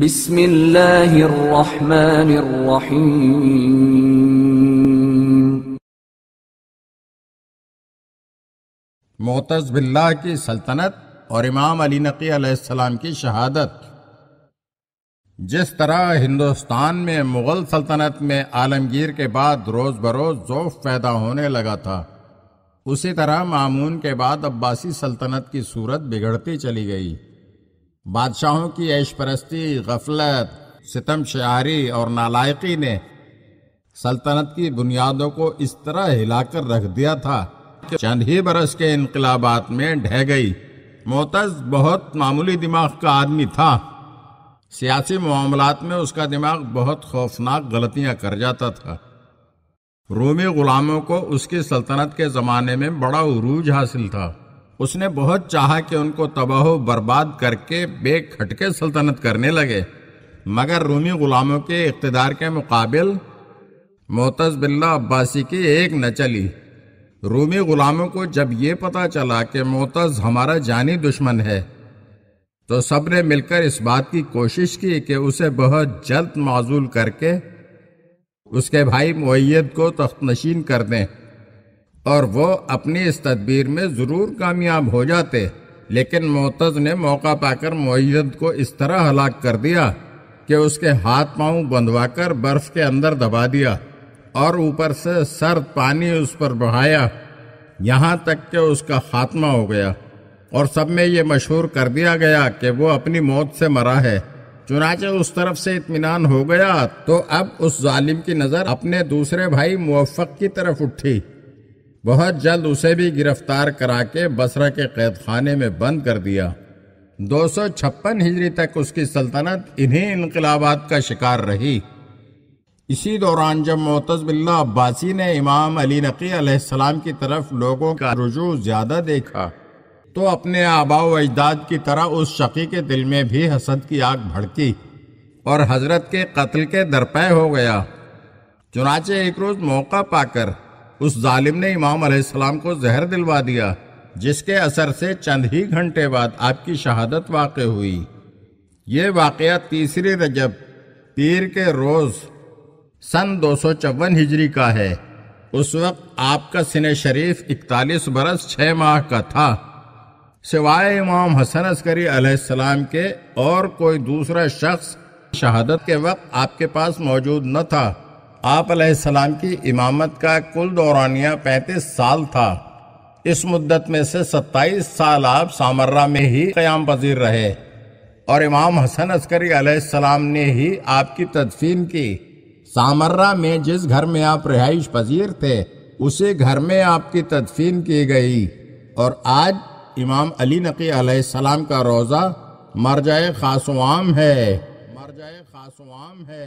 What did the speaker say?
बिस्मिल्लाहिर्रहमानिर्रहीम बिल्ला की सल्तनत और इमाम अली नकी अलैहिस्सलाम की शहादत जिस तरह हिंदुस्तान में मुग़ल सल्तनत में आलमगीर के बाद रोज़ बरोज़ जोफ पैदा होने लगा था उसी तरह मामून के बाद अब्बासी सल्तनत की सूरत बिगड़ती चली गई बादशाहों की ऐश परस्ती गफलत सितम शारी और नालायकी ने सल्तनत की बुनियादों को इस तरह हिलाकर रख दिया था कि चंद ही बरस के इनकलाबात में ढह गई मोतज बहुत मामूली दिमाग का आदमी था सियासी मामलात में उसका दिमाग बहुत खौफनाक गलतियां कर जाता था रोमी गुलामों को उसकी सल्तनत के ज़माने में बड़ा उरूज हासिल था उसने बहुत चाहा कि उनको तबाह बर्बाद करके बेखटके सल्तनत करने लगे मगर रूमी गुलामों के इकतदार के मुकाबल मोतज़ बिल्ला अब्बासी की एक न चली रूमी गुलामों को जब ये पता चला कि मोतज़ हमारा जानी दुश्मन है तो सब ने मिलकर इस बात की कोशिश की कि उसे बहुत जल्द माजूल करके उसके भाई मोयद को तख्त नशीन कर दें और वो अपनी इस तदबीर में ज़रूर कामयाब हो जाते लेकिन मोतज़ ने मौका पाकर मोयद को इस तरह हलाक कर दिया कि उसके हाथ पांव बंधवाकर बर्फ के अंदर दबा दिया और ऊपर से सर्द पानी उस पर बहाया यहाँ तक कि उसका खात्मा हो गया और सब में ये मशहूर कर दिया गया कि वो अपनी मौत से मरा है चुनाचे उस तरफ से इतमान हो गया तो अब उस जालिम की नज़र अपने दूसरे भाई मुवफ़ की तरफ उठी बहुत जल्द उसे भी गिरफ्तार करा के बसरा के कैद खाने में बंद कर दिया दो सौ छप्पन हिजरी तक उसकी सल्तनत इन्हीं इनकलाबात का शिकार रही इसी दौरान जब मोतजबिल्ला अब्बासी ने इमाम अली नकी सलाम की तरफ लोगों का रुजू ज़्यादा देखा तो अपने आबाव अजदाद की तरह उस शकी के दिल में भी हसद की आग भड़की और हजरत के कत्ल के दरपय हो गया चुनाचे एक रोज़ मौका पाकर उस जालिम ने इमाम अलैहिस्सलाम को जहर दिलवा दिया जिसके असर से चंद ही घंटे बाद आपकी शहादत वाक़ हुई ये वाक़ तीसरी रजब पीर के रोज़ सन दो सौ चौवन हिजरी का है उस वक्त आपका सिने शरीफ इकतालीस बरस छः माह का था सिवाय इमाम हसन अस्करी अलैहिस्सलाम के और कोई दूसरा शख्स शहादत के वक्त आपके पास मौजूद न था आप सलाम की इमामत का कुल दौरानिया पैंतीस साल था इस मुद्दत में से सत्ताईस साल आप सामर्रा में ही क्याम पजीर रहे और इमाम हसन अस्करी सलाम ने ही आपकी तदफीन की सामर्रा में जिस घर में आप रिहाइश पजीर थे उसी घर में आपकी तदफीन की गई और आज इमाम अली नकी सलाम का रोज़ा मरजाए खासवाम है मरजाए खासवाम है